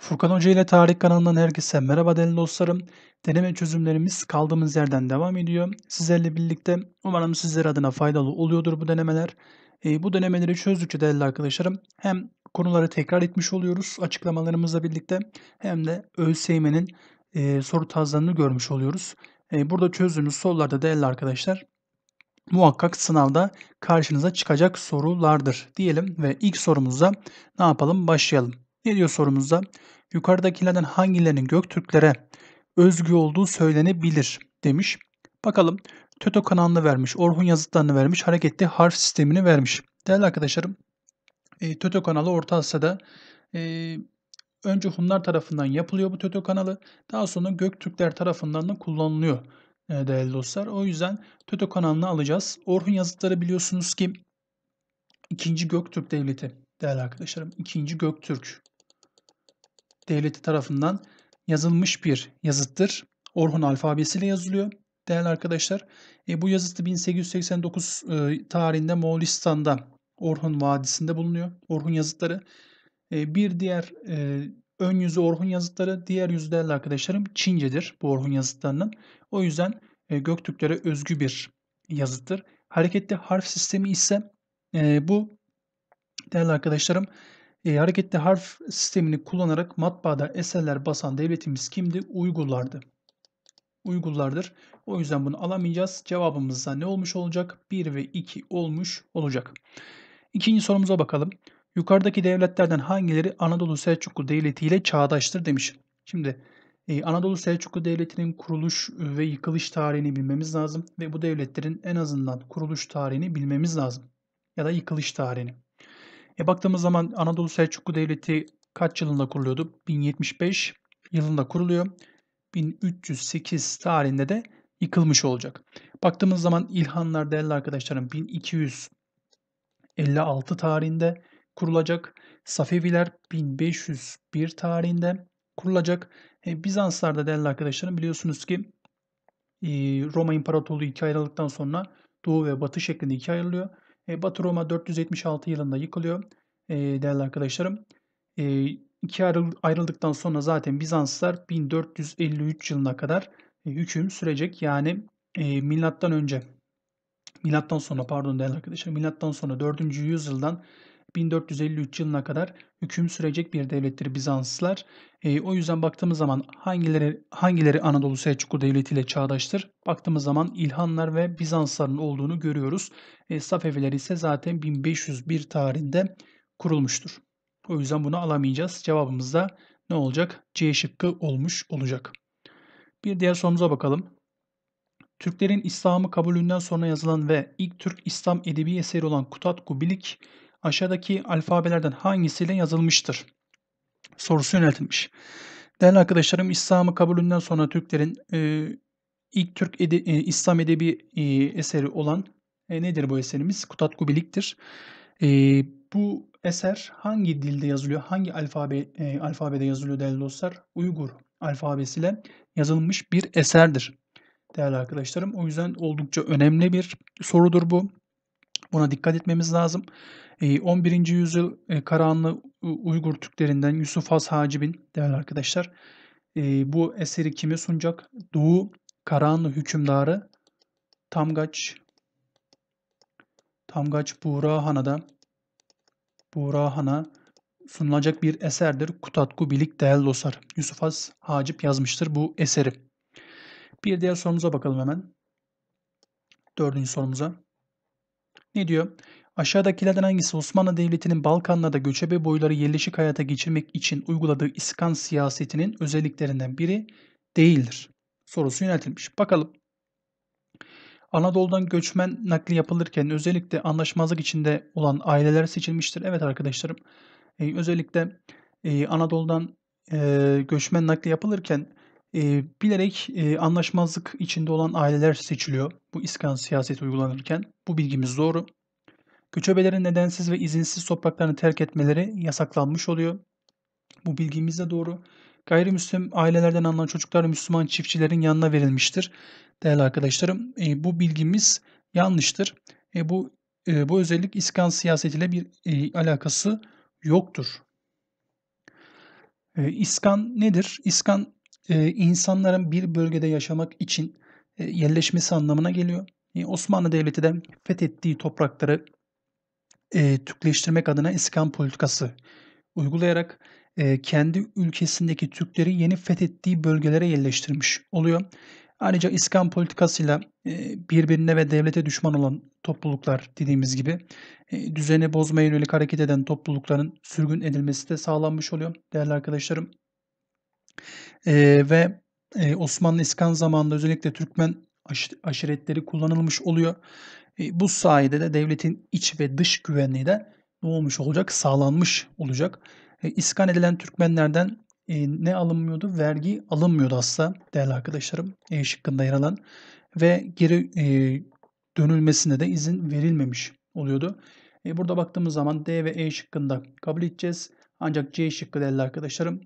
Furkan Hoca ile Tarih kanalından herkese merhaba değerli dostlarım. Deneme çözümlerimiz kaldığımız yerden devam ediyor. Sizlerle birlikte umarım sizler adına faydalı oluyordur bu denemeler. E, bu denemeleri çözdükçe değerli arkadaşlarım hem konuları tekrar etmiş oluyoruz açıklamalarımızla birlikte hem de ÖSYM'nin e, soru tarzlarını görmüş oluyoruz. E, burada çözdüğünüz sorularda değerli arkadaşlar muhakkak sınavda karşınıza çıkacak sorulardır diyelim ve ilk sorumuza ne yapalım başlayalım. Ne diyor sorumuzda? yukarıdakilerden hangilerinin Göktürklere özgü olduğu söylenebilir demiş. Bakalım Töto kanalını vermiş, Orhun yazıtlarını vermiş, hareketli harf sistemini vermiş. Değerli arkadaşlarım, e, Töto kanalı Orta Asya'da e, önce Hunlar tarafından yapılıyor bu Töto kanalı. Daha sonra Göktürkler tarafından da kullanılıyor e, değerli dostlar. O yüzden Töto kanalını alacağız. Orhun yazıtları biliyorsunuz ki 2. Göktürk Devleti değerli arkadaşlarım. 2. Göktürk Devleti tarafından yazılmış bir yazıttır. Orhun alfabesiyle yazılıyor değerli arkadaşlar. E, bu yazıtı 1889 e, tarihinde Moğolistan'da Orhun Vadisi'nde bulunuyor. Orhun yazıtları. E, bir diğer e, ön yüzü Orhun yazıtları, diğer yüzü değerli arkadaşlarım Çincedir bu Orhun yazıtlarının. O yüzden e, Göktürklere özgü bir yazıttır. Hareketli harf sistemi ise e, bu değerli arkadaşlarım e, hareketli harf sistemini kullanarak matbaada eserler basan devletimiz kimdi? Uygurlardı. Uygurlardır. O yüzden bunu alamayacağız. Cevabımızda ne olmuş olacak? 1 ve 2 olmuş olacak. İkinci sorumuza bakalım. Yukarıdaki devletlerden hangileri Anadolu Selçuklu Devleti ile çağdaştır demiş. Şimdi e, Anadolu Selçuklu Devleti'nin kuruluş ve yıkılış tarihini bilmemiz lazım ve bu devletlerin en azından kuruluş tarihini bilmemiz lazım ya da yıkılış tarihini. E baktığımız zaman Anadolu Selçuklu Devleti kaç yılında kuruluyordu? 1075 yılında kuruluyor. 1308 tarihinde de yıkılmış olacak. Baktığımız zaman İlhanlar değerli arkadaşlarım 1256 tarihinde kurulacak. Safeviler 1501 tarihinde kurulacak. E, Bizanslar'da değerli arkadaşlarım biliyorsunuz ki e, Roma İmparatorluğu ikiye ayrıldıktan sonra Doğu ve Batı şeklinde ikiye ayrılıyor. E, Batı Roma 476 yılında yıkılıyor e, değerli arkadaşlarım. E, ikiye ayrıldıktan sonra zaten Bizanslar 1453 yılına kadar e, hüküm sürecek. Yani e, milattan önce milattan sonra pardon değerli arkadaşlar milattan sonra 4. yüzyıldan 1453 yılına kadar hüküm sürecek bir devlettir Bizanslılar. E, o yüzden baktığımız zaman hangileri hangileri Anadolu Selçuklu Devleti ile çağdaştır? Baktığımız zaman İlhanlar ve Bizansların olduğunu görüyoruz. E, Safeviler ise zaten 1501 tarihinde kurulmuştur. O yüzden bunu alamayacağız. Cevabımız da ne olacak? C şıkkı olmuş olacak. Bir diğer sorumuza bakalım. Türklerin İslam'ı kabulünden sonra yazılan ve ilk Türk İslam edebi eseri olan Kutatku Bilik aşağıdaki alfabelerden hangisiyle yazılmıştır? Sorusu yöneltilmiş. Değerli arkadaşlarım İslam'ı kabulünden sonra Türklerin e, ilk Türk ede, e, İslam edebi e, eseri olan e, nedir bu eserimiz? Kutatku Bilik'tir. E, bu eser hangi dilde yazılıyor, hangi alfabe, e, alfabede yazılıyor değerli dostlar? Uygur alfabesiyle yazılmış bir eserdir değerli arkadaşlarım. O yüzden oldukça önemli bir sorudur bu. Buna dikkat etmemiz lazım. 11. E, yüzyıl e, Karahanlı Uygur Türklerinden Yusuf Has Hacib'in değerli arkadaşlar e, bu eseri kime sunacak? Doğu Karahanlı hükümdarı Tamgaç Tamgaç Buğra Han'a da Burahan'a sunulacak bir eserdir. Kutatku Bilik Değel Losar. Yusuf Has Hacip yazmıştır bu eseri. Bir diğer sorumuza bakalım hemen. Dördüncü sorumuza. Ne diyor? Aşağıdakilerden hangisi Osmanlı Devleti'nin Balkanlarda göçebe boyları yerleşik hayata geçirmek için uyguladığı iskan siyasetinin özelliklerinden biri değildir? Sorusu yöneltilmiş. Bakalım Anadolu'dan göçmen nakli yapılırken özellikle anlaşmazlık içinde olan aileler seçilmiştir. Evet arkadaşlarım e, özellikle e, Anadolu'dan e, göçmen nakli yapılırken e, bilerek e, anlaşmazlık içinde olan aileler seçiliyor. Bu iskan siyaseti uygulanırken bu bilgimiz doğru. Göçebelerin nedensiz ve izinsiz topraklarını terk etmeleri yasaklanmış oluyor. Bu bilgimiz de doğru. Gayrimüslim ailelerden alınan çocuklar Müslüman çiftçilerin yanına verilmiştir. Değerli arkadaşlarım e, bu bilgimiz yanlıştır. E, bu e, bu özellik iskan siyasetiyle bir e, alakası yoktur. E, iskan nedir? İskan e, insanların bir bölgede yaşamak için e, yerleşmesi anlamına geliyor. E, Osmanlı Devleti de fethettiği toprakları e, Türkleştirmek adına iskan politikası uygulayarak kendi ülkesindeki Türkleri yeni fethettiği bölgelere yerleştirmiş oluyor. Ayrıca İskan politikasıyla birbirine ve devlete düşman olan topluluklar dediğimiz gibi düzeni bozmaya yönelik hareket eden toplulukların sürgün edilmesi de sağlanmış oluyor değerli arkadaşlarım. ve Osmanlı İskan zamanında özellikle Türkmen aşiretleri kullanılmış oluyor. bu sayede de devletin iç ve dış güvenliği de ne olmuş olacak? Sağlanmış olacak. E, iskan edilen Türkmenlerden e, ne alınmıyordu? Vergi alınmıyordu aslında değerli arkadaşlarım E şıkkında yer alan ve geri e, dönülmesine de izin verilmemiş oluyordu. burada baktığımız zaman D ve E şıkkında kabul edeceğiz. Ancak C şıkkı değerli arkadaşlarım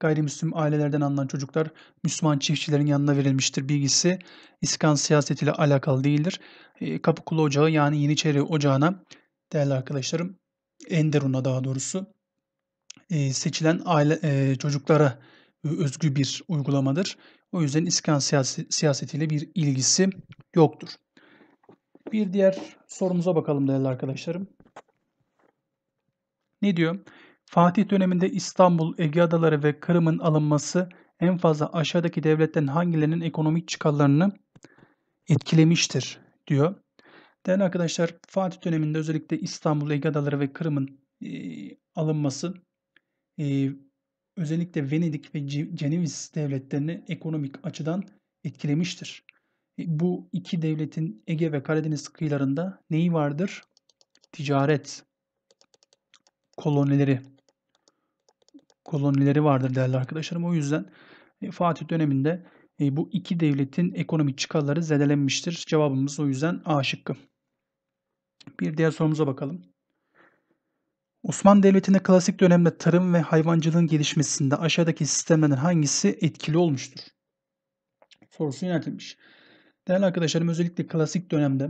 gayrimüslim ailelerden alınan çocuklar Müslüman çiftçilerin yanına verilmiştir bilgisi İskan siyasetiyle alakalı değildir. Kapıkulu Ocağı yani Yeniçeri Ocağı'na değerli arkadaşlarım Enderun'a daha doğrusu e, seçilen aile e, çocuklara özgü bir uygulamadır. O yüzden iskan siyasetiyle bir ilgisi yoktur. Bir diğer sorumuza bakalım değerli arkadaşlarım. Ne diyor? Fatih döneminde İstanbul, Ege Adaları ve Kırım'ın alınması en fazla aşağıdaki devletten hangilerinin ekonomik çıkarlarını etkilemiştir diyor. Değerli arkadaşlar Fatih döneminde özellikle İstanbul, Ege Adaları ve Kırım'ın e, alınması e, özellikle Venedik ve Ceneviz devletlerini ekonomik açıdan etkilemiştir. E, bu iki devletin Ege ve Karadeniz kıyılarında neyi vardır? Ticaret kolonileri kolonileri vardır değerli arkadaşlarım. O yüzden e, Fatih döneminde e, bu iki devletin ekonomik çıkarları zedelenmiştir. Cevabımız o yüzden A şıkkı. Bir diğer sorumuza bakalım. Osmanlı Devleti'nde klasik dönemde tarım ve hayvancılığın gelişmesinde aşağıdaki sistemlerden hangisi etkili olmuştur? Sorusu yöneltilmiş. Değerli arkadaşlarım özellikle klasik dönemde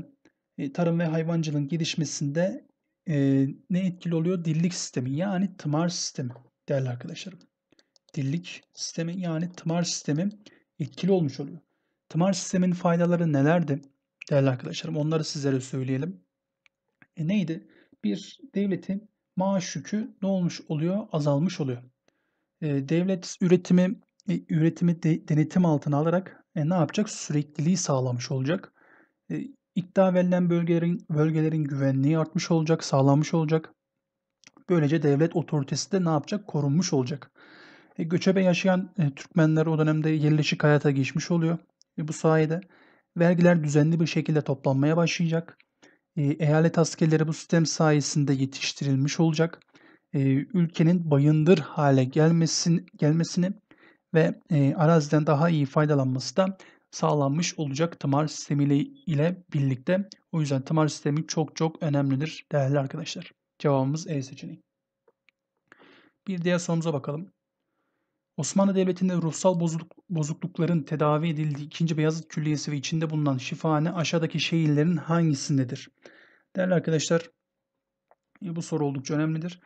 e, tarım ve hayvancılığın gelişmesinde e, ne etkili oluyor? Dillik sistemi yani tımar sistemi değerli arkadaşlarım. Dillik sistemi yani tımar sistemi etkili olmuş oluyor. Tımar sistemin faydaları nelerdi değerli arkadaşlarım? Onları sizlere söyleyelim. E neydi? Bir devletin maaş yükü ne olmuş oluyor? Azalmış oluyor. Ee, devlet üretimi e, üretimi de, denetim altına alarak e, ne yapacak? Sürekliliği sağlamış olacak. E, iddia verilen bölgelerin bölgelerin güvenliği artmış olacak, sağlanmış olacak. Böylece devlet otoritesi de ne yapacak? Korunmuş olacak. E, göçebe yaşayan e, Türkmenler o dönemde yerleşik hayata geçmiş oluyor. E, bu sayede vergiler düzenli bir şekilde toplanmaya başlayacak. Ee, eyalet askerleri bu sistem sayesinde yetiştirilmiş olacak. Ee, ülkenin bayındır hale gelmesin, gelmesini ve e, araziden daha iyi faydalanması da sağlanmış olacak tımar sistemiyle ile birlikte. O yüzden tımar sistemi çok çok önemlidir değerli arkadaşlar. Cevabımız E seçeneği. Bir diğer sorumuza bakalım. Osmanlı Devleti'nde ruhsal bozukluk, bozuklukların tedavi edildiği 2. Beyazıt Külliyesi ve içinde bulunan şifane aşağıdaki şehirlerin hangisindedir? Değerli arkadaşlar e, bu soru oldukça önemlidir.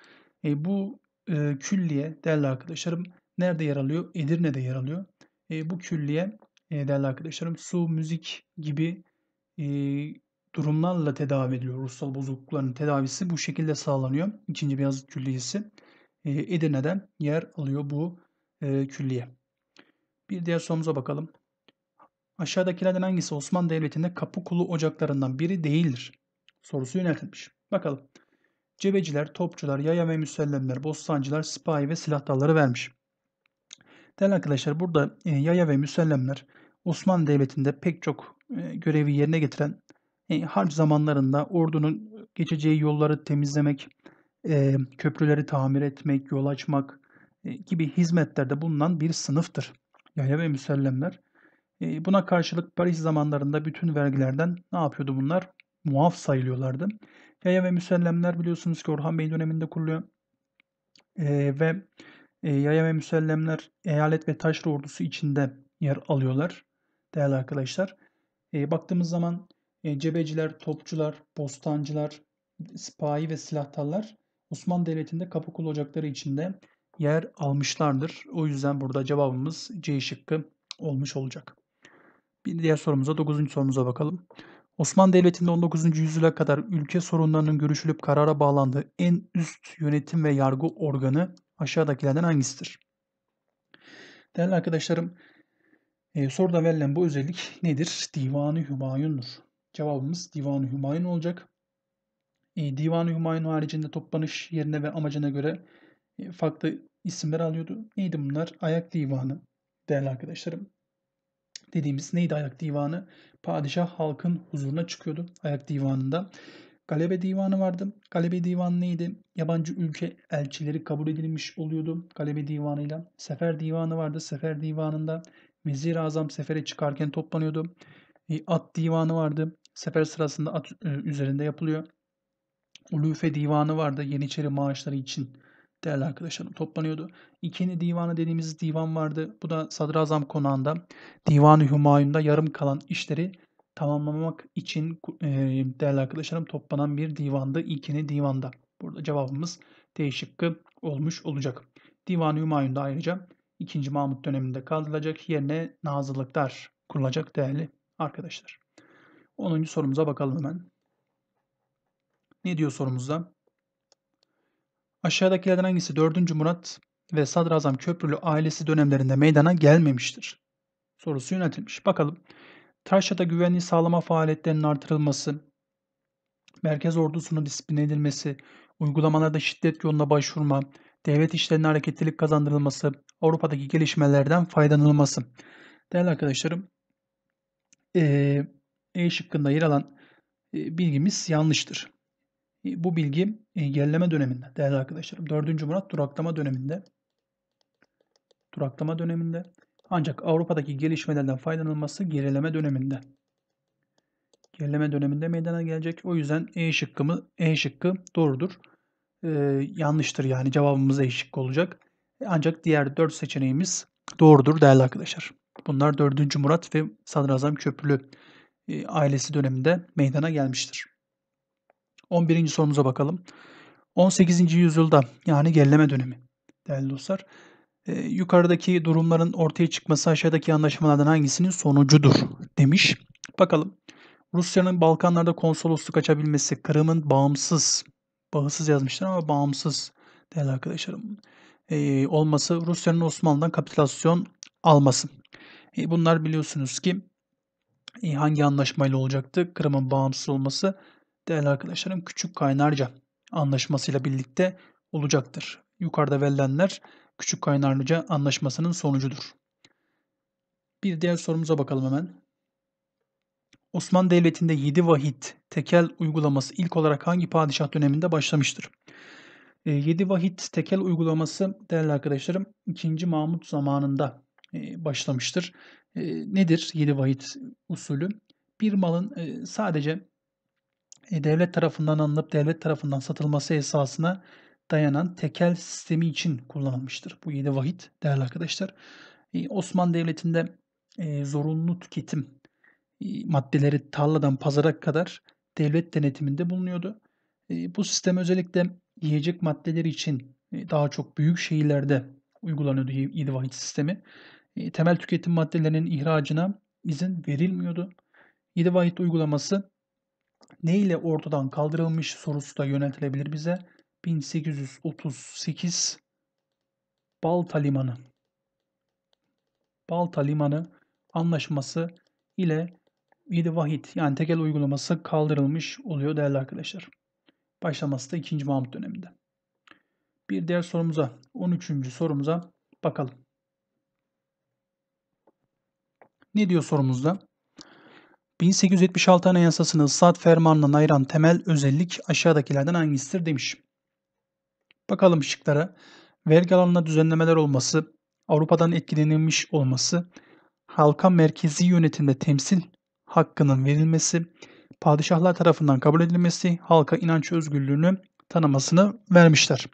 E, bu e, külliye değerli arkadaşlarım nerede yer alıyor? Edirne'de yer alıyor. E, bu külliye e, değerli arkadaşlarım su, müzik gibi e, durumlarla tedavi ediliyor. Ruhsal bozuklukların tedavisi bu şekilde sağlanıyor. İkinci Beyazıt Külliyesi e, Edirne'den yer alıyor bu e, külliye. Bir diğer sorumuza bakalım. Aşağıdakilerden hangisi Osmanlı Devleti'nde kapı kulu ocaklarından biri değildir? Sorusu yöneltilmiş. Bakalım. Cebeciler, topçular, yaya ve müsellemler, bostancılar, sipahi ve silahtarları vermiş. Değerli arkadaşlar burada e, yaya ve müsellemler Osmanlı Devleti'nde pek çok e, görevi yerine getiren e, zamanlarında ordunun geçeceği yolları temizlemek, köprüleri tamir etmek, yol açmak, e, gibi hizmetlerde bulunan bir sınıftır. Yaya ve müsellemler. E, buna karşılık Paris zamanlarında bütün vergilerden ne yapıyordu bunlar? Muaf sayılıyorlardı. Yaya ve müsellemler biliyorsunuz ki Orhan Bey döneminde kuruluyor. E, ve yaya ve müsellemler eyalet ve taşra ordusu içinde yer alıyorlar. Değerli arkadaşlar. Baktığımız zaman cebeciler, topçular, bostancılar, sipahi ve silahtarlar Osmanlı Devleti'nde kapı kulu ocakları içinde yer almışlardır. O yüzden burada cevabımız C şıkkı olmuş olacak. Bir diğer sorumuza 9. sorumuza bakalım. Osmanlı Devleti'nde 19. yüzyıla kadar ülke sorunlarının görüşülüp karara bağlandığı en üst yönetim ve yargı organı aşağıdakilerden hangisidir? Değerli arkadaşlarım, e, soruda verilen bu özellik nedir? Divanı Hümayun'dur. Cevabımız Divanı Hümayun olacak. E, Divanı Hümayun haricinde toplanış yerine ve amacına göre e, farklı isimler alıyordu. Neydi bunlar? Ayak divanı değerli arkadaşlarım. Dediğimiz neydi ayak divanı? Padişah halkın huzuruna çıkıyordu ayak divanında. Galebe divanı vardı. Galebe divanı neydi? Yabancı ülke elçileri kabul edilmiş oluyordu galebe divanıyla. Sefer divanı vardı. Sefer divanında Vezir Azam sefere çıkarken toplanıyordu. E, at divanı vardı. Sefer sırasında at e, üzerinde yapılıyor. Ulufe divanı vardı. Yeniçeri maaşları için değerli arkadaşlarım toplanıyordu. İkini divanı dediğimiz divan vardı. Bu da sadrazam konağında divanı Hümayun'da yarım kalan işleri tamamlamak için e, değerli arkadaşlarım toplanan bir divandı. İlkini divanda. Burada cevabımız D şıkkı olmuş olacak. Divan-ı Hümayun'da ayrıca 2. Mahmut döneminde kaldırılacak yerine nazırlıklar kurulacak değerli arkadaşlar. 10. sorumuza bakalım hemen. Ne diyor sorumuzda? Aşağıdakilerden hangisi 4. Murat ve Sadrazam Köprülü ailesi dönemlerinde meydana gelmemiştir? Sorusu yönetilmiş. Bakalım. Taşya'da güvenliği sağlama faaliyetlerinin artırılması, merkez ordusunun disipline edilmesi, uygulamalarda şiddet yoluna başvurma, devlet işlerine hareketlilik kazandırılması, Avrupa'daki gelişmelerden faydalanılması. Değerli arkadaşlarım, E şıkkında yer alan bilgimiz yanlıştır. E, bu bilgi gerileme döneminde değerli arkadaşlarım 4. Murat duraklama döneminde duraklama döneminde ancak Avrupa'daki gelişmelerden faydalanılması gerileme döneminde gerileme döneminde meydana gelecek. O yüzden E şıkkımı E şıkkı doğrudur. Ee, yanlıştır yani cevabımız E şıkkı olacak. E, ancak diğer 4 seçeneğimiz doğrudur değerli arkadaşlar. Bunlar 4. Murat ve Sadrazam Köprülü e, ailesi döneminde meydana gelmiştir. 11. sorumuza bakalım. 18. yüzyılda yani gerileme dönemi değerli dostlar. E, yukarıdaki durumların ortaya çıkması aşağıdaki anlaşmalardan hangisinin sonucudur demiş. Bakalım. Rusya'nın Balkanlarda konsolosluk açabilmesi, Kırım'ın bağımsız, bağımsız yazmışlar ama bağımsız değerli arkadaşlarım e, olması, Rusya'nın Osmanlı'dan kapitülasyon alması. E, bunlar biliyorsunuz ki e, hangi anlaşmayla olacaktı? Kırım'ın bağımsız olması değerli arkadaşlarım küçük kaynarca anlaşmasıyla birlikte olacaktır. Yukarıda verilenler küçük kaynarca anlaşmasının sonucudur. Bir diğer sorumuza bakalım hemen. Osmanlı Devleti'nde 7 vahit tekel uygulaması ilk olarak hangi padişah döneminde başlamıştır? 7 ee, vahit tekel uygulaması değerli arkadaşlarım 2. Mahmut zamanında e, başlamıştır. Ee, nedir 7 vahit usulü? Bir malın e, sadece e, devlet tarafından alınıp devlet tarafından satılması esasına dayanan tekel sistemi için kullanılmıştır. Bu yedi vahit değerli arkadaşlar. E, Osmanlı Devleti'nde e, zorunlu tüketim maddeleri tarladan pazara kadar devlet denetiminde bulunuyordu. Bu sistem özellikle yiyecek maddeleri için daha çok büyük şehirlerde uygulanıyordu 7 vahit sistemi. Temel tüketim maddelerinin ihracına izin verilmiyordu. 7 vahit uygulaması ne ile ortadan kaldırılmış sorusu da yöneltilebilir bize. 1838 Balta Limanı Balta Limanı anlaşması ile 7 vahit yani tekel uygulaması kaldırılmış oluyor değerli arkadaşlar. Başlaması da 2. Mahmut döneminde. Bir diğer sorumuza 13. sorumuza bakalım. Ne diyor sorumuzda? 1876 Anayasası'nı ıslat fermanından ayıran temel özellik aşağıdakilerden hangisidir demiş. Bakalım şıklara. Vergi alanına düzenlemeler olması, Avrupa'dan etkilenilmiş olması, halka merkezi yönetimde temsil hakkının verilmesi, padişahlar tarafından kabul edilmesi, halka inanç özgürlüğünü tanımasını vermişler.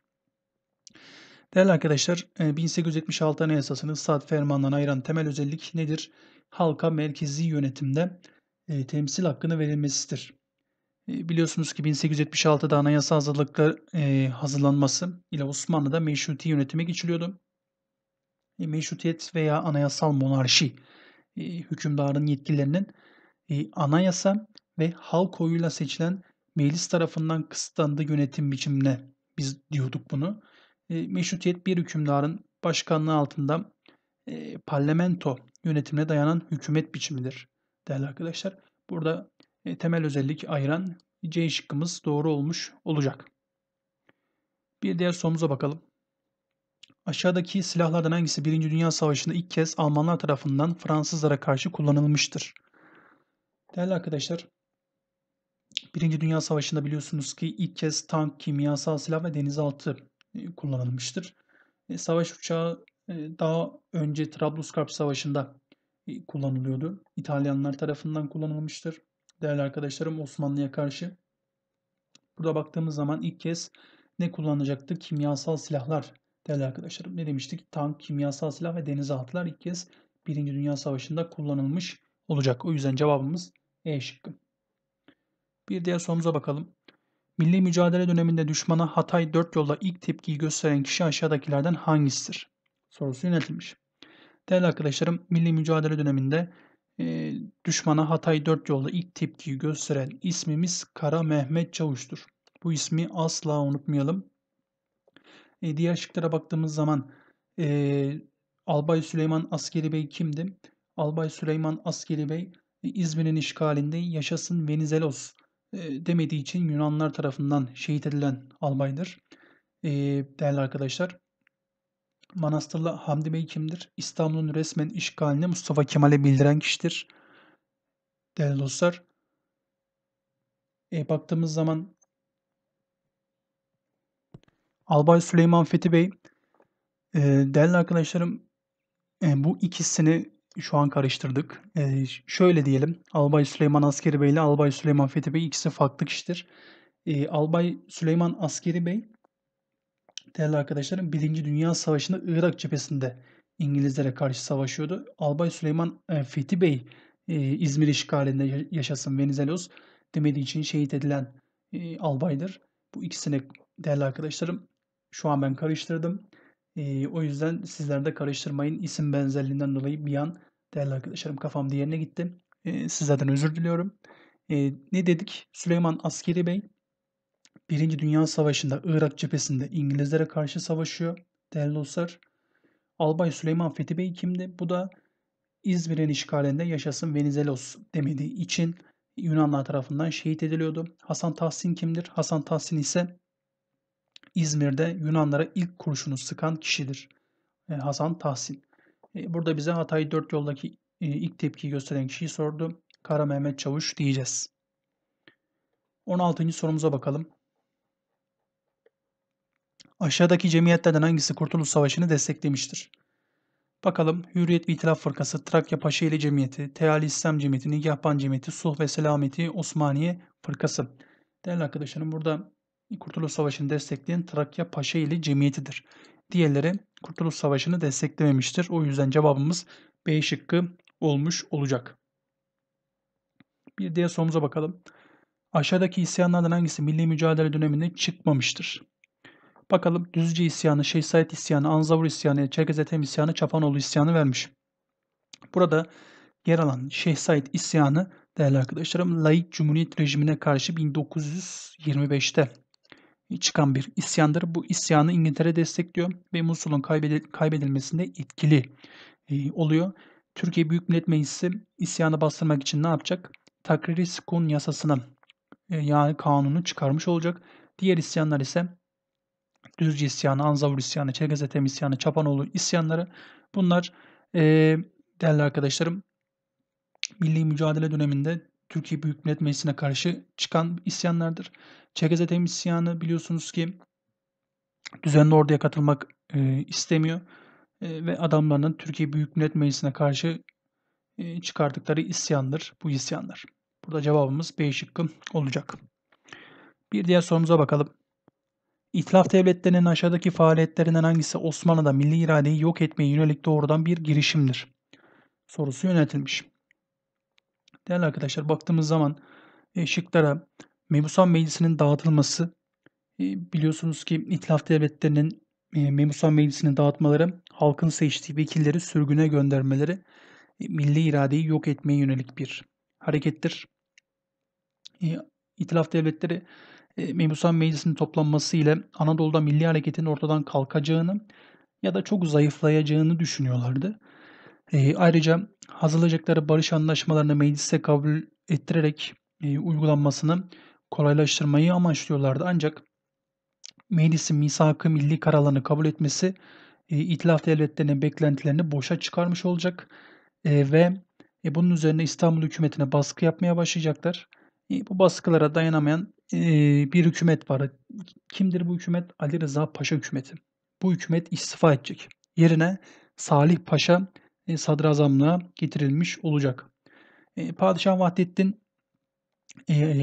Değerli arkadaşlar, 1876 e, Anayasası'nı saat fermanından ayıran temel özellik nedir? Halka merkezi yönetimde e, temsil hakkını verilmesidir. E, biliyorsunuz ki 1876'da anayasa hazırlıkları e, hazırlanması ile Osmanlı'da meşruti yönetime geçiliyordu. E, meşrutiyet veya anayasal monarşi e, hükümdarın yetkilerinin e, anayasa ve halk oyuyla seçilen meclis tarafından kısıtlandığı yönetim biçimine biz diyorduk bunu. E, meşrutiyet bir hükümdarın başkanlığı altında e, parlamento yönetimine dayanan hükümet biçimidir değerli arkadaşlar. Burada e, temel özellik ayıran C şıkkımız doğru olmuş olacak. Bir diğer sorumuza bakalım. Aşağıdaki silahlardan hangisi 1. Dünya Savaşı'nda ilk kez Almanlar tarafından Fransızlara karşı kullanılmıştır? Değerli arkadaşlar, 1. Dünya Savaşı'nda biliyorsunuz ki ilk kez tank, kimyasal silah ve denizaltı e, kullanılmıştır. E, savaş uçağı e, daha önce Trablusgarp Savaşı'nda kullanılıyordu. İtalyanlar tarafından kullanılmıştır. Değerli arkadaşlarım Osmanlı'ya karşı. Burada baktığımız zaman ilk kez ne kullanılacaktı? Kimyasal silahlar değerli arkadaşlarım. Ne demiştik? Tank, kimyasal silah ve denizaltılar ilk kez 1. Dünya Savaşı'nda kullanılmış olacak. O yüzden cevabımız E şıkkı. Bir diğer sorumuza bakalım. Milli mücadele döneminde düşmana Hatay dört yolda ilk tepkiyi gösteren kişi aşağıdakilerden hangisidir? Sorusu yöneltilmiş. Değerli arkadaşlarım, milli mücadele döneminde e, düşmana Hatay dört yolda ilk tepkiyi gösteren ismimiz Kara Mehmet Çavuş'tur. Bu ismi asla unutmayalım. E, diğer şıklara baktığımız zaman e, Albay Süleyman Askeri Bey kimdi? Albay Süleyman Askeri Bey İzmir'in işgalinde yaşasın Venizelos e, demediği için Yunanlar tarafından şehit edilen albaydır. E, değerli arkadaşlar Manastırlı Hamdi Bey kimdir? İstanbul'un resmen işgalini Mustafa Kemal'e bildiren kişidir. Değerli dostlar. E, baktığımız zaman Albay Süleyman Fethi Bey e, değerli arkadaşlarım e, bu ikisini şu an karıştırdık. E, şöyle diyelim. Albay Süleyman Askeri Bey ile Albay Süleyman Fethi Bey ikisi farklı kişidir. E, Albay Süleyman Askeri Bey değerli arkadaşlarım 1. Dünya Savaşı'nda Irak cephesinde İngilizlere karşı savaşıyordu. Albay Süleyman e, Fethi Bey e, İzmir işgalinde yaşasın Venizelos demediği için şehit edilen e, albaydır. Bu ikisini değerli arkadaşlarım şu an ben karıştırdım. O yüzden sizler de karıştırmayın. İsim benzerliğinden dolayı bir an değerli arkadaşlarım kafam diğerine gitti. Sizlerden özür diliyorum. Ne dedik? Süleyman Askeri Bey Birinci Dünya Savaşı'nda Irak cephesinde İngilizlere karşı savaşıyor değerli dostlar. Albay Süleyman Fethi Bey kimdi? Bu da İzmir'in işgalinde yaşasın Venizelos demediği için Yunanlar tarafından şehit ediliyordu. Hasan Tahsin kimdir? Hasan Tahsin ise İzmir'de Yunanlara ilk kurşunu sıkan kişidir. E, Hasan Tahsin. E, burada bize Hatay 4 yoldaki e, ilk tepkiyi gösteren kişiyi sordu. Kara Mehmet Çavuş diyeceğiz. 16. sorumuza bakalım. Aşağıdaki cemiyetlerden hangisi Kurtuluş Savaşı'nı desteklemiştir? Bakalım Hürriyet ve İtilaf Fırkası, Trakya Paşaeli Cemiyeti, Teali İslam Cemiyeti, Nigahban Cemiyeti, Suh ve Selameti, Osmaniye Fırkası. Değerli arkadaşlarım burada Kurtuluş Savaşı'nı destekleyen Trakya Paşaeli Cemiyeti'dir. Diğerleri Kurtuluş Savaşı'nı desteklememiştir. O yüzden cevabımız B şıkkı olmuş olacak. Bir diğer sorumuza bakalım. Aşağıdaki isyanlardan hangisi milli mücadele döneminde çıkmamıştır? Bakalım Düzce isyanı, Şehzade isyanı, Anzavur isyanı, Çerkezetem isyanı, Çapanoğlu isyanı vermiş. Burada yer alan Şehzade isyanı değerli arkadaşlarım laik cumhuriyet rejimine karşı 1925'te çıkan bir isyandır. Bu isyanı İngiltere destekliyor ve Musul'un kaybedilmesinde etkili e, oluyor. Türkiye Büyük Millet Meclisi isyanı bastırmak için ne yapacak? Takriri Sukun yasasını e, yani kanunu çıkarmış olacak. Diğer isyanlar ise Düzce isyanı, Anzavur isyanı, Çergezetem isyanı, Çapanoğlu isyanları bunlar e, değerli arkadaşlarım milli mücadele döneminde Türkiye Büyük Millet Meclisi'ne karşı çıkan isyanlardır. Çergezetem isyanı biliyorsunuz ki düzenli orduya katılmak e, istemiyor e, ve adamlarının Türkiye Büyük Millet Meclisi'ne karşı e, çıkardıkları isyandır bu isyanlar. Burada cevabımız B şıkkı olacak. Bir diğer sorumuza bakalım. İtilaf devletlerinin aşağıdaki faaliyetlerinden hangisi Osmanlı'da milli iradeyi yok etmeye yönelik doğrudan bir girişimdir? Sorusu yönetilmiş. Değerli arkadaşlar baktığımız zaman e, şıklara Mebusan Meclisi'nin dağıtılması e, biliyorsunuz ki İtilaf devletlerinin e, Mebusan Meclisi'ni dağıtmaları halkın seçtiği vekilleri sürgüne göndermeleri milli iradeyi yok etmeye yönelik bir harekettir. İtilaf devletleri e, Memusan Meclisi'nin toplanması ile Anadolu'da milli hareketin ortadan kalkacağını ya da çok zayıflayacağını düşünüyorlardı. E, ayrıca hazırlayacakları barış anlaşmalarını meclise kabul ettirerek e, uygulanmasını kolaylaştırmayı amaçlıyorlardı. Ancak meclisin Misakı milli karalanı kabul etmesi e, itilaf devletlerinin beklentilerini boşa çıkarmış olacak e, ve e, bunun üzerine İstanbul hükümetine baskı yapmaya başlayacaklar. E, bu baskılara dayanamayan e, bir hükümet var. Kimdir bu hükümet? Ali Rıza Paşa hükümeti. Bu hükümet istifa edecek. Yerine Salih Paşa e, sadrazamlığa getirilmiş olacak. Padişah Vahdettin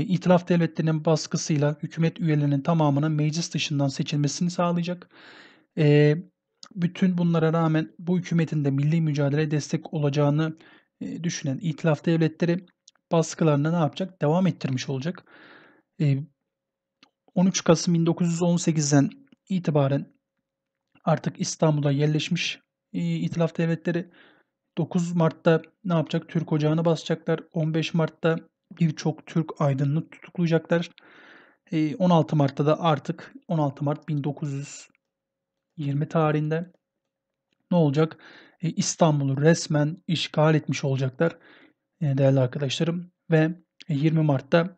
itilaf devletlerinin baskısıyla hükümet üyelerinin tamamının meclis dışından seçilmesini sağlayacak. Bütün bunlara rağmen bu hükümetin de milli mücadeleye destek olacağını düşünen itilaf devletleri baskılarına ne yapacak? Devam ettirmiş olacak. 13 ee, Kasım 1918'den itibaren artık İstanbul'a yerleşmiş e, İtilaf Devletleri 9 Mart'ta ne yapacak? Türk Ocağı'nı basacaklar. 15 Mart'ta birçok Türk aydınını tutuklayacaklar. 16 e, Mart'ta da artık 16 Mart 1920 tarihinde ne olacak? E, İstanbul'u resmen işgal etmiş olacaklar. E, değerli arkadaşlarım. Ve 20 e, Mart'ta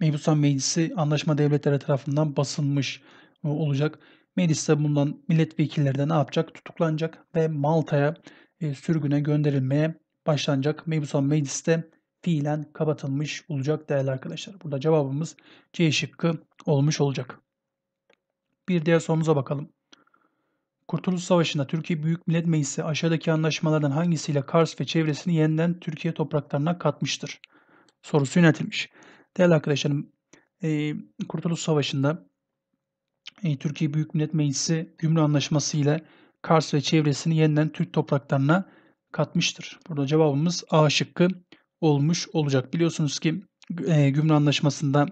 Mebusan Meclisi anlaşma devletleri tarafından basılmış e, olacak. Mecliste bundan milletvekilleri de ne yapacak? Tutuklanacak ve Malta'ya sürgüne gönderilmeye başlanacak. Mebusan Meclis'te fiilen kapatılmış olacak değerli arkadaşlar. Burada cevabımız C şıkkı olmuş olacak. Bir diğer sorumuza bakalım. Kurtuluş Savaşı'nda Türkiye Büyük Millet Meclisi aşağıdaki anlaşmalardan hangisiyle Kars ve çevresini yeniden Türkiye topraklarına katmıştır? Sorusu yönetilmiş. Değerli arkadaşlarım, e, Kurtuluş Savaşı'nda e, Türkiye Büyük Millet Meclisi Gümrü Anlaşması ile Kars ve çevresini yeniden Türk topraklarına katmıştır. Burada cevabımız A şıkkı olmuş olacak. Biliyorsunuz ki e, Gümrü Anlaşması'nda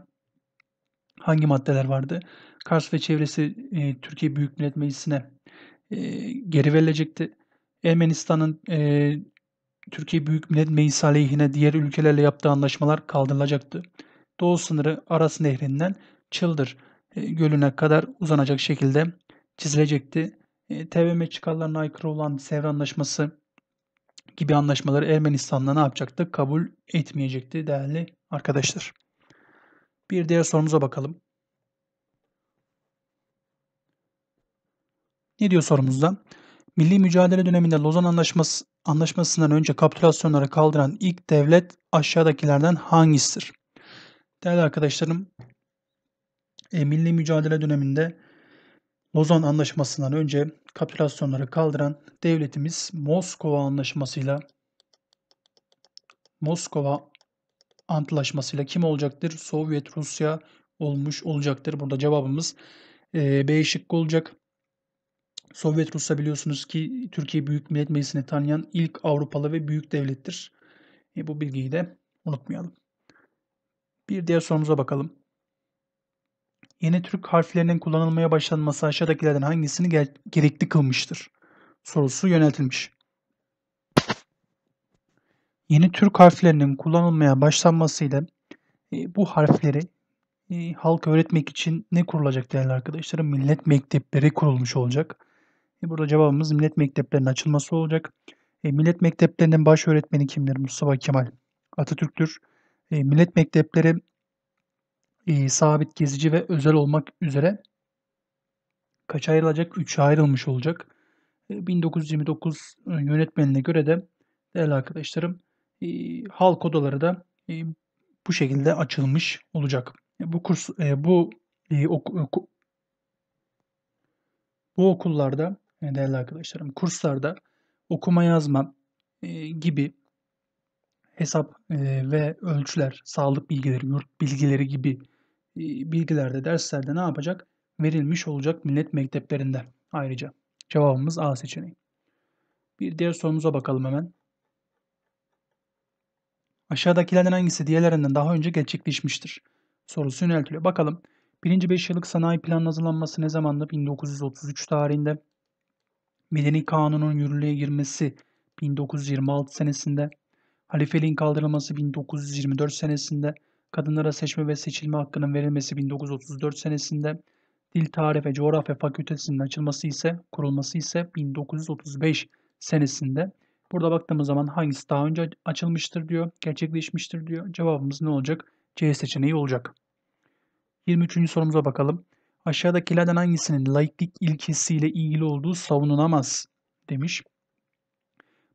hangi maddeler vardı? Kars ve çevresi e, Türkiye Büyük Millet Meclisi'ne e, geri verilecekti. Ermenistan'ın e, Türkiye Büyük Millet Meclisi aleyhine diğer ülkelerle yaptığı anlaşmalar kaldırılacaktı. Doğu sınırı Aras Nehri'nden Çıldır e, Gölü'ne kadar uzanacak şekilde çizilecekti. E, TBMM çıkarlarına aykırı olan Sevr Anlaşması gibi anlaşmaları Ermenistan'la ne yapacaktı? Kabul etmeyecekti değerli arkadaşlar. Bir diğer sorumuza bakalım. Ne diyor sorumuzda? Milli mücadele döneminde Lozan Anlaşması, Anlaşması'ndan önce kapitülasyonları kaldıran ilk devlet aşağıdakilerden hangisidir? Değerli arkadaşlarım, e, milli mücadele döneminde Lozan Anlaşması'ndan önce kapitülasyonları kaldıran devletimiz Moskova Anlaşması'yla Moskova Antlaşması'yla kim olacaktır? Sovyet Rusya olmuş olacaktır. Burada cevabımız e, B şıkkı olacak. Sovyet Rusya biliyorsunuz ki Türkiye Büyük Millet Meclisi'ni tanıyan ilk Avrupalı ve büyük devlettir. E, bu bilgiyi de unutmayalım. Bir diğer sorumuza bakalım. Yeni Türk harflerinin kullanılmaya başlanması aşağıdakilerden hangisini ger- gerekli kılmıştır? Sorusu yöneltilmiş. Yeni Türk harflerinin kullanılmaya başlanmasıyla e, bu harfleri e, halka öğretmek için ne kurulacak değerli arkadaşlarım? Millet mektepleri kurulmuş olacak. Burada cevabımız millet mekteplerinin açılması olacak. E, millet mekteplerinin baş öğretmeni kimdir? Mustafa Kemal Atatürk'tür. E, millet mektepleri e, sabit, gezici ve özel olmak üzere kaç ayrılacak? 3'e ayrılmış olacak. E, 1929 e, yönetmenine göre de değerli arkadaşlarım e, halk odaları da e, bu şekilde açılmış olacak. E, bu kurs e, bu e, ok, e, bu okullarda ee, değerli arkadaşlarım. Kurslarda okuma yazma e, gibi hesap e, ve ölçüler, sağlık bilgileri, yurt bilgileri gibi e, bilgilerde derslerde ne yapacak? Verilmiş olacak millet mekteplerinde ayrıca. Cevabımız A seçeneği. Bir diğer sorumuza bakalım hemen. Aşağıdakilerden hangisi diğerlerinden daha önce gerçekleşmiştir? Sorusu yöneltiliyor. Bakalım. birinci 5 yıllık sanayi planı hazırlanması ne zamandı? 1933 tarihinde. Medeni Kanun'un yürürlüğe girmesi 1926 senesinde, halifeliğin kaldırılması 1924 senesinde, kadınlara seçme ve seçilme hakkının verilmesi 1934 senesinde, Dil Tarih ve Coğrafya Fakültesinin açılması ise, kurulması ise 1935 senesinde. Burada baktığımız zaman hangisi daha önce açılmıştır diyor, gerçekleşmiştir diyor. Cevabımız ne olacak? C seçeneği olacak. 23. sorumuza bakalım. Aşağıdakilerden hangisinin laiklik ilkesiyle ilgili olduğu savunulamaz demiş.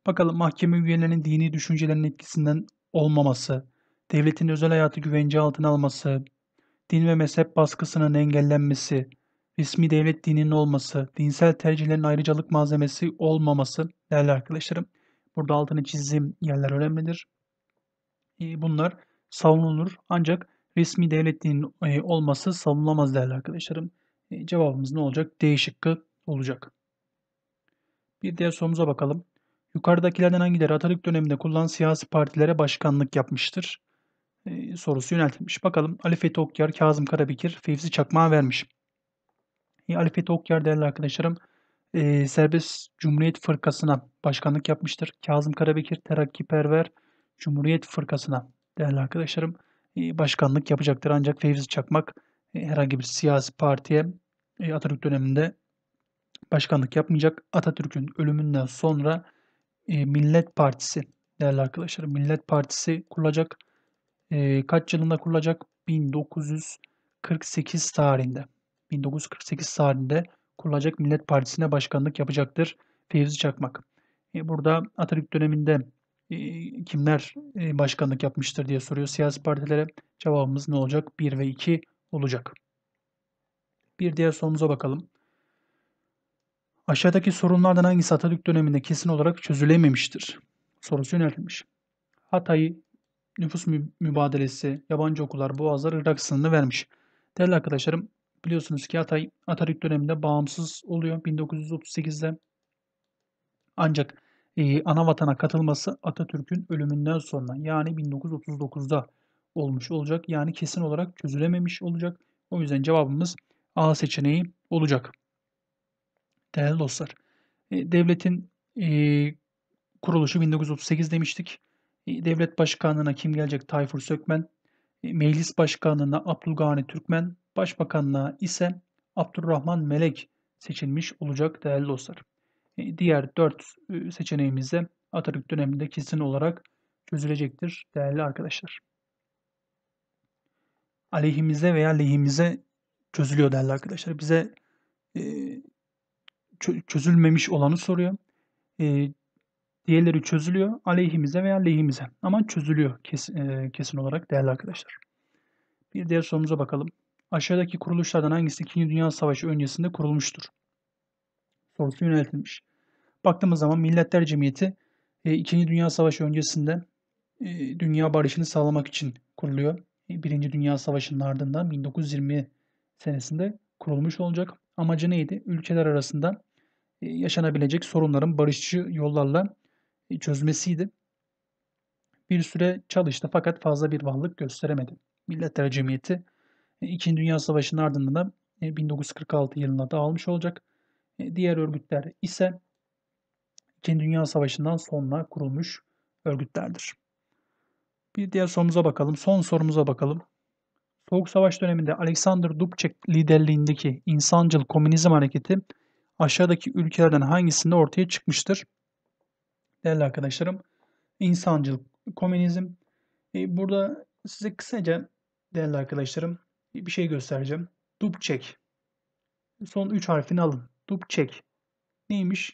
Bakalım mahkeme üyelerinin dini düşüncelerinin etkisinden olmaması, devletin özel hayatı güvence altına alması, din ve mezhep baskısının engellenmesi, resmi devlet dininin olması, dinsel tercihlerin ayrıcalık malzemesi olmaması değerli arkadaşlarım. Burada altını çizdiğim yerler önemlidir. Ee, bunlar savunulur ancak resmi devlet dilinin e, olması savunulamaz değerli arkadaşlarım. E, cevabımız ne olacak? D şıkkı olacak. Bir diğer sorumuza bakalım. Yukarıdakilerden hangileri Atatürk döneminde kullanılan siyasi partilere başkanlık yapmıştır? E, sorusu yöneltilmiş. Bakalım Ali Fethi Okyar, Kazım Karabekir, Fevzi Çakmağı vermiş. E, Ali Fethi Okyar değerli arkadaşlarım e, Serbest Cumhuriyet Fırkası'na başkanlık yapmıştır. Kazım Karabekir, Terakkiperver Cumhuriyet Fırkası'na değerli arkadaşlarım ee, başkanlık yapacaktır. Ancak Fevzi Çakmak e, herhangi bir siyasi partiye e, Atatürk döneminde başkanlık yapmayacak. Atatürk'ün ölümünden sonra e, Millet Partisi değerli arkadaşlar Millet Partisi kurulacak. Kaç yılında kurulacak? 1948 tarihinde. 1948 tarihinde kurulacak Millet Partisi'ne başkanlık yapacaktır Fevzi Çakmak. Burada Atatürk döneminde kimler başkanlık yapmıştır diye soruyor siyasi partilere. Cevabımız ne olacak? 1 ve 2 olacak. Bir diğer sorumuza bakalım. Aşağıdaki sorunlardan hangisi Atatürk döneminde kesin olarak çözülememiştir? Sorusu yöneltilmiş. Hatay nüfus mübadelesi, yabancı okullar, boğazlar Irak sınırını vermiş. Değerli arkadaşlarım biliyorsunuz ki Hatay Atatürk döneminde bağımsız oluyor 1938'de. Ancak e, ana vatana katılması Atatürk'ün ölümünden sonra yani 1939'da olmuş olacak. Yani kesin olarak çözülememiş olacak. O yüzden cevabımız A seçeneği olacak. Değerli dostlar, e, devletin e, kuruluşu 1938 demiştik. E, devlet başkanlığına kim gelecek? Tayfur Sökmen. meclis başkanlığına Abdülgani Türkmen. Başbakanlığa ise Abdurrahman Melek seçilmiş olacak değerli dostlar. E, diğer 4 e, seçeneğimiz de Atatürk döneminde kesin olarak çözülecektir değerli arkadaşlar. Aleyhimize veya lehimize çözülüyor değerli arkadaşlar. Bize e, çözülmemiş olanı soruyor. Diğerleri çözülüyor aleyhimize veya lehimize ama çözülüyor kesin, kesin olarak değerli arkadaşlar. Bir diğer sorumuza bakalım. Aşağıdaki kuruluşlardan hangisi 2. Dünya Savaşı öncesinde kurulmuştur? sorusu yöneltilmiş. Baktığımız zaman Milletler Cemiyeti e, İkinci Dünya Savaşı öncesinde e, dünya barışını sağlamak için kuruluyor. E, Birinci Dünya Savaşı'nın ardından 1920 senesinde kurulmuş olacak. Amacı neydi? Ülkeler arasında yaşanabilecek sorunların barışçı yollarla çözmesiydi. Bir süre çalıştı fakat fazla bir varlık gösteremedi. Milletler Cemiyeti İkinci Dünya Savaşı'nın ardından da 1946 yılında da almış olacak. E, diğer örgütler ise İkinci Dünya Savaşı'ndan sonra kurulmuş örgütlerdir. Bir diğer sorumuza bakalım. Son sorumuza bakalım. Soğuk Savaş döneminde Alexander Dubček liderliğindeki insancıl komünizm hareketi aşağıdaki ülkelerden hangisinde ortaya çıkmıştır? Değerli arkadaşlarım, insancıl komünizm. E, burada size kısaca değerli arkadaşlarım bir şey göstereceğim. Dubček. Son 3 harfini alın loop check. Neymiş?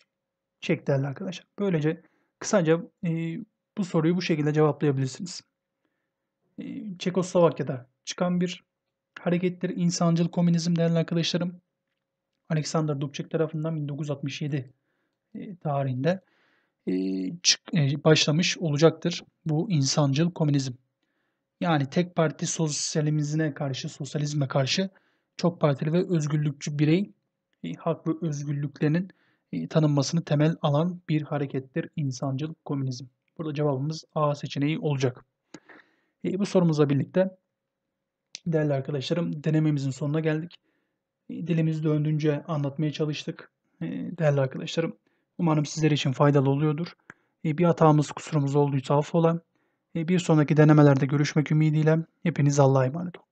Check derler arkadaşlar. Böylece kısaca e, bu soruyu bu şekilde cevaplayabilirsiniz. E, Çekoslovakya'da çıkan bir harekettir. insancıl komünizm değerli arkadaşlarım. Alexander Dubček tarafından 1967 e, tarihinde e, e, başlamış olacaktır bu insancıl komünizm. Yani tek parti sosyalizmine karşı, sosyalizme karşı çok partili ve özgürlükçü birey e, hak ve özgürlüklerinin e, tanınmasını temel alan bir harekettir insancıl komünizm. Burada cevabımız A seçeneği olacak. E, bu sorumuzla birlikte değerli arkadaşlarım denememizin sonuna geldik. E, dilimiz döndüğünce anlatmaya çalıştık. E, değerli arkadaşlarım umarım sizler için faydalı oluyordur. E, bir hatamız kusurumuz olduysa affola. E, bir sonraki denemelerde görüşmek ümidiyle hepiniz Allah'a emanet olun.